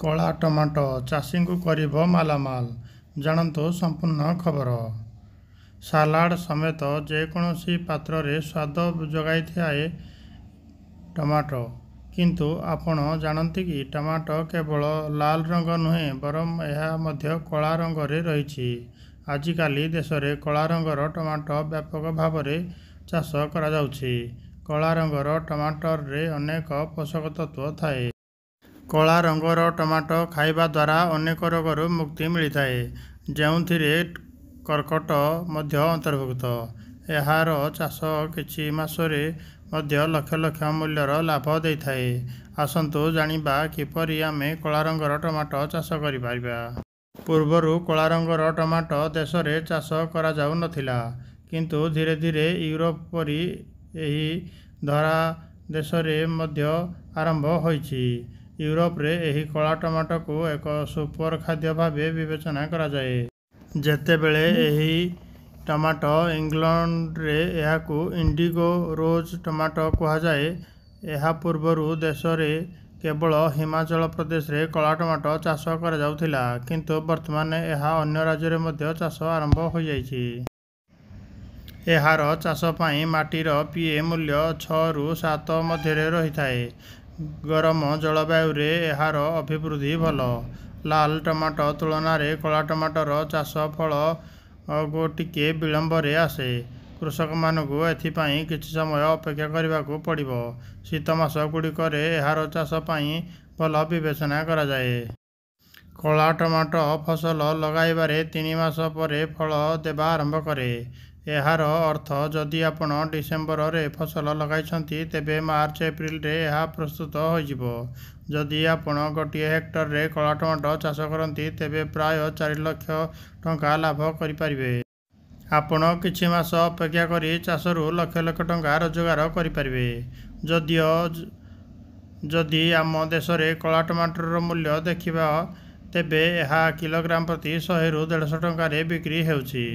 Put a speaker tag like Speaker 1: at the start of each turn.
Speaker 1: କଳା ଟମାଟୋ ଚାଷୀଙ୍କୁ କରିବ ମାଲାମାଲ ଜାଣନ୍ତୁ ସମ୍ପୂର୍ଣ୍ଣ ଖବର ସାଲାଡ଼ ସମେତ ଯେକୌଣସି ପାତ୍ରରେ ସ୍ୱାଦ ଯୋଗାଇଥାଏ ଟମାଟୋ କିନ୍ତୁ ଆପଣ ଜାଣନ୍ତି କି ଟମାଟୋ କେବଳ ଲାଲ ରଙ୍ଗ ନୁହେଁ ବରଂ ଏହା ମଧ୍ୟ କଳା ରଙ୍ଗରେ ରହିଛି ଆଜିକାଲି ଦେଶରେ କଳା ରଙ୍ଗର ଟମାଟୋ ବ୍ୟାପକ ଭାବରେ ଚାଷ କରାଯାଉଛି କଳା ରଙ୍ଗର ଟମାଟୋରେ ଅନେକ ପୋଷକ ତତ୍ତ୍ୱ ଥାଏ କଳା ରଙ୍ଗର ଟମାଟୋ ଖାଇବା ଦ୍ୱାରା ଅନେକ ରୋଗରୁ ମୁକ୍ତି ମିଳିଥାଏ ଯେଉଁଥିରେ କର୍କଟ ମଧ୍ୟ ଅନ୍ତର୍ଭୁକ୍ତ ଏହାର ଚାଷ କିଛି ମାସରେ ମଧ୍ୟ ଲକ୍ଷ ଲକ୍ଷ ମୂଲ୍ୟର ଲାଭ ଦେଇଥାଏ ଆସନ୍ତୁ ଜାଣିବା କିପରି ଆମେ କଳା ରଙ୍ଗର ଟମାଟୋ ଚାଷ କରିପାରିବା ପୂର୍ବରୁ କଳା ରଙ୍ଗର ଟମାଟୋ ଦେଶରେ ଚାଷ କରାଯାଉନଥିଲା କିନ୍ତୁ ଧୀରେ ଧୀରେ ୟୁରୋପ ପରି ଏହି ଧରା ଦେଶରେ ମଧ୍ୟ ଆରମ୍ଭ ହୋଇଛି ୟୁରୋପରେ ଏହି କଳା ଟମାଟୋକୁ ଏକ ସୁପର ଖାଦ୍ୟ ଭାବେ ବିବେଚନା କରାଯାଏ ଯେତେବେଳେ ଏହି ଟମାଟୋ ଇଂଲଣ୍ଡରେ ଏହାକୁ ଇଣ୍ଡିଗୋ ରୋଜ୍ ଟମାଟୋ କୁହାଯାଏ ଏହା ପୂର୍ବରୁ ଦେଶରେ କେବଳ ହିମାଚଳ ପ୍ରଦେଶରେ କଳା ଟମାଟୋ ଚାଷ କରାଯାଉଥିଲା କିନ୍ତୁ ବର୍ତ୍ତମାନ ଏହା ଅନ୍ୟ ରାଜ୍ୟରେ ମଧ୍ୟ ଚାଷ ଆରମ୍ଭ ହୋଇଯାଇଛି ଏହାର ଚାଷ ପାଇଁ ମାଟିର ପିଏ ମୂଲ୍ୟ ଛଅରୁ ସାତ ମଧ୍ୟରେ ରହିଥାଏ ଗରମ ଜଳବାୟୁରେ ଏହାର ଅଭିବୃଦ୍ଧି ଭଲ ଲାଲ ଟମାଟୋ ତୁଳନାରେ କଳା ଟମାଟୋର ଚାଷ ଫଳ ଟିକିଏ ବିଳମ୍ବରେ ଆସେ କୃଷକମାନଙ୍କୁ ଏଥିପାଇଁ କିଛି ସମୟ ଅପେକ୍ଷା କରିବାକୁ ପଡ଼ିବ ଶୀତ ମାସ ଗୁଡ଼ିକରେ ଏହାର ଚାଷ ପାଇଁ ଭଲ ବିବେଚନା କରାଯାଏ କଳା ଟମାଟୋ ଫସଲ ଲଗାଇବାରେ ତିନି ମାସ ପରେ ଫଳ ଦେବା ଆରମ୍ଭ କରେ ଏହାର ଅର୍ଥ ଯଦି ଆପଣ ଡିସେମ୍ବରରେ ଫସଲ ଲଗାଇଛନ୍ତି ତେବେ ମାର୍ଚ୍ଚ ଏପ୍ରିଲରେ ଏହା ପ୍ରସ୍ତୁତ ହୋଇଯିବ ଯଦି ଆପଣ ଗୋଟିଏ ହେକ୍ଟରରେ କଳା ଟମାଟୋ ଚାଷ କରନ୍ତି ତେବେ ପ୍ରାୟ ଚାରି ଲକ୍ଷ ଟଙ୍କା ଲାଭ କରିପାରିବେ ଆପଣ କିଛି ମାସ ଅପେକ୍ଷା କରି ଚାଷରୁ ଲକ୍ଷ ଲକ୍ଷ ଟଙ୍କା ରୋଜଗାର କରିପାରିବେ ଯଦିଓ ଯଦି ଆମ ଦେଶରେ କଳା ଟମାଟୋର ମୂଲ୍ୟ ଦେଖିବା ତେବେ ଏହା କିଲୋଗ୍ରାମ ପ୍ରତି ଶହେରୁ ଦେଢ଼ଶହ ଟଙ୍କାରେ ବିକ୍ରି ହେଉଛି